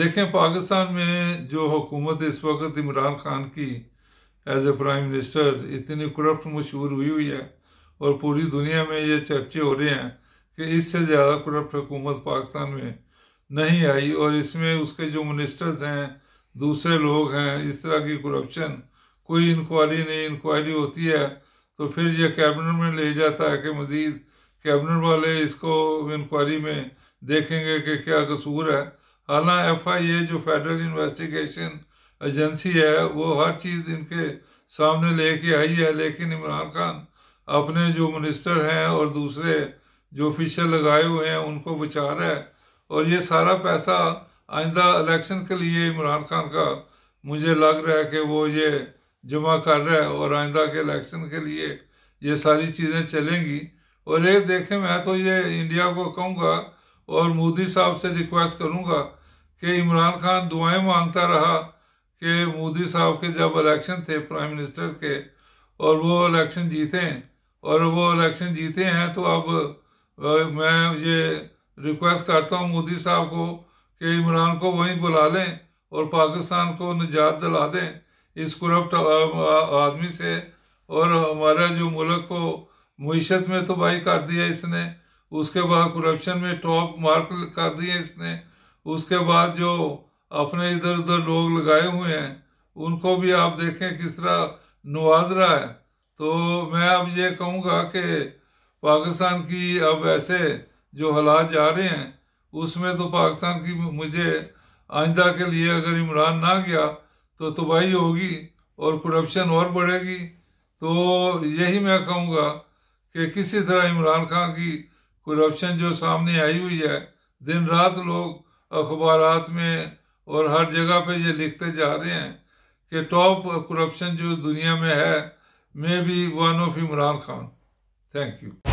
देखें पाकिस्तान में जो हुकूमत इस वक्त इमरान खान की एज ए प्राइम मिनिस्टर इतनी करप्ट मशहूर हुई हुई है और पूरी दुनिया में ये चर्चे हो रहे हैं कि इससे ज़्यादा करप्ट हुकूमत पाकिस्तान में नहीं आई और इसमें उसके जो मिनिस्टर्स हैं दूसरे लोग हैं इस तरह की करप्शन कोई इंक्वायरी नहीं इंक्वायरी होती है तो फिर यह कैबिनेट में ले जाता है कि मज़ीद कैबिनेट वाले इसको इंक्वायरी में देखेंगे कि क्या कसूर है हालांकि ए जो फेडरल इन्वेस्टिगेशन एजेंसी है वो हर चीज़ इनके सामने लेके आई है लेकिन इमरान खान अपने जो मिनिस्टर हैं और दूसरे जो ऑफिशियल लगाए हुए हैं उनको बचा रहा है और ये सारा पैसा आइंदा इलेक्शन के लिए इमरान खान का मुझे लग रहा है कि वो ये जमा कर रहा है और आइंदा के इलेक्शन के लिए ये सारी चीज़ें चलेंगी और एक देखें मैं तो ये इंडिया को कहूँगा और मोदी साहब से रिक्वेस्ट करूँगा कि इमरान खान दुआएं मांगता रहा कि मोदी साहब के जब इलेक्शन थे प्राइम मिनिस्टर के और वो इलेक्शन जीते हैं और वो इलेक्शन जीते हैं तो अब मैं ये रिक्वेस्ट करता हूँ मोदी साहब को कि इमरान को वहीं बुला लें और पाकिस्तान को निजात दिला दें इस करप्ट आदमी से और हमारा जो मुल्क को मीशत में तबाही कर दिया इसने उसके बाद करप्शन में टॉप मार्क कर दिए इसने उसके बाद जो अपने इधर उधर लोग लगाए हुए हैं उनको भी आप देखें किस तरह नवाज रहा है तो मैं अब ये कहूँगा कि पाकिस्तान की अब ऐसे जो हालात जा रहे हैं उसमें तो पाकिस्तान की मुझे आइंदा के लिए अगर इमरान ना गया तो तबाही होगी और करप्शन और बढ़ेगी तो यही मैं कहूँगा कि किसी तरह इमरान खान की करप्शन जो सामने आई हुई है दिन रात लोग अखबार में और हर जगह पे ये लिखते जा रहे हैं कि टॉप करप्शन जो दुनिया में है maybe one of Imran Khan thank you